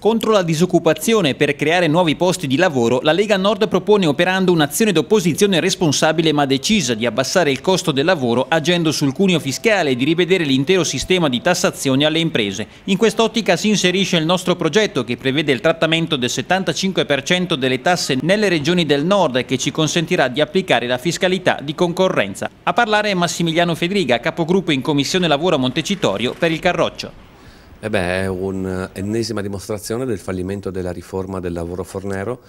Contro la disoccupazione per creare nuovi posti di lavoro, la Lega Nord propone operando un'azione d'opposizione responsabile ma decisa di abbassare il costo del lavoro agendo sul cuneo fiscale e di rivedere l'intero sistema di tassazione alle imprese. In quest'ottica si inserisce il nostro progetto che prevede il trattamento del 75% delle tasse nelle regioni del nord e che ci consentirà di applicare la fiscalità di concorrenza. A parlare è Massimiliano Fedriga, capogruppo in Commissione Lavoro a Montecitorio per il Carroccio. Eh beh, è un'ennesima dimostrazione del fallimento della riforma del lavoro fornero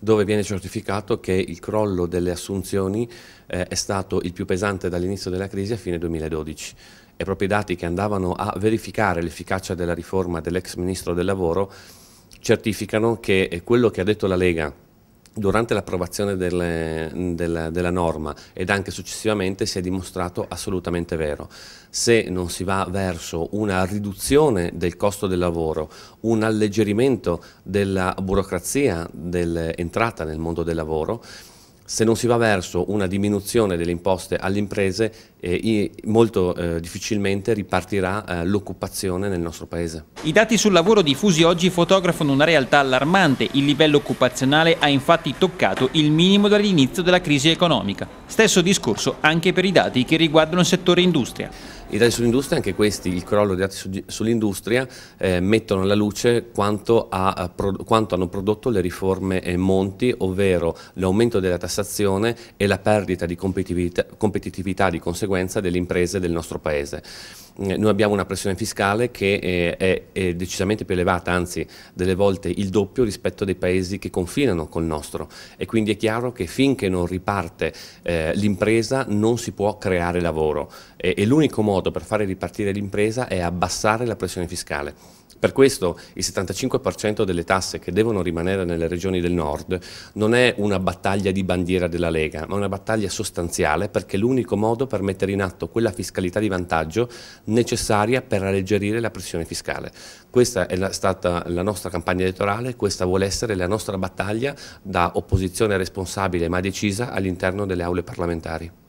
dove viene certificato che il crollo delle assunzioni eh, è stato il più pesante dall'inizio della crisi a fine 2012 e proprio i dati che andavano a verificare l'efficacia della riforma dell'ex ministro del lavoro certificano che eh, quello che ha detto la Lega durante l'approvazione della, della, norma ed anche successivamente si è dimostrato assolutamente vero. Se non si va verso una riduzione del costo del lavoro, un alleggerimento della burocrazia dell'entrata nel mondo del lavoro, se non si va verso una diminuzione delle imposte alle imprese, eh, molto eh, difficilmente ripartirà eh, l'occupazione nel nostro Paese. I dati sul lavoro diffusi oggi fotografano una realtà allarmante. Il livello occupazionale ha infatti toccato il minimo dall'inizio della crisi economica. Stesso discorso anche per i dati che riguardano il settore industria. I dati sull'industria, anche questi, il crollo dei dati sull'industria, eh, mettono alla luce quanto, ha, eh, quanto, hanno prodotto le riforme eh, Monti, ovvero l'aumento della tassazione e la perdita di competitività, competitività di conseguenza delle imprese del nostro Paese mm, noi abbiamo una pressione fiscale che eh, è, decisamente più elevata, anzi delle volte il doppio rispetto ai paesi che confinano col nostro e quindi è chiaro che finché non riparte l'impresa non si può creare lavoro e, l'unico modo modo per fare ripartire l'impresa è abbassare la pressione fiscale. Per questo il 75% delle tasse che devono rimanere nelle regioni del nord non è una battaglia di bandiera della Lega, ma una battaglia sostanziale perché è l'unico modo per mettere in atto quella fiscalità di vantaggio necessaria per alleggerire la pressione fiscale. Questa è la, stata la nostra campagna elettorale, questa vuole essere la nostra battaglia da opposizione responsabile ma decisa all'interno delle aule parlamentari.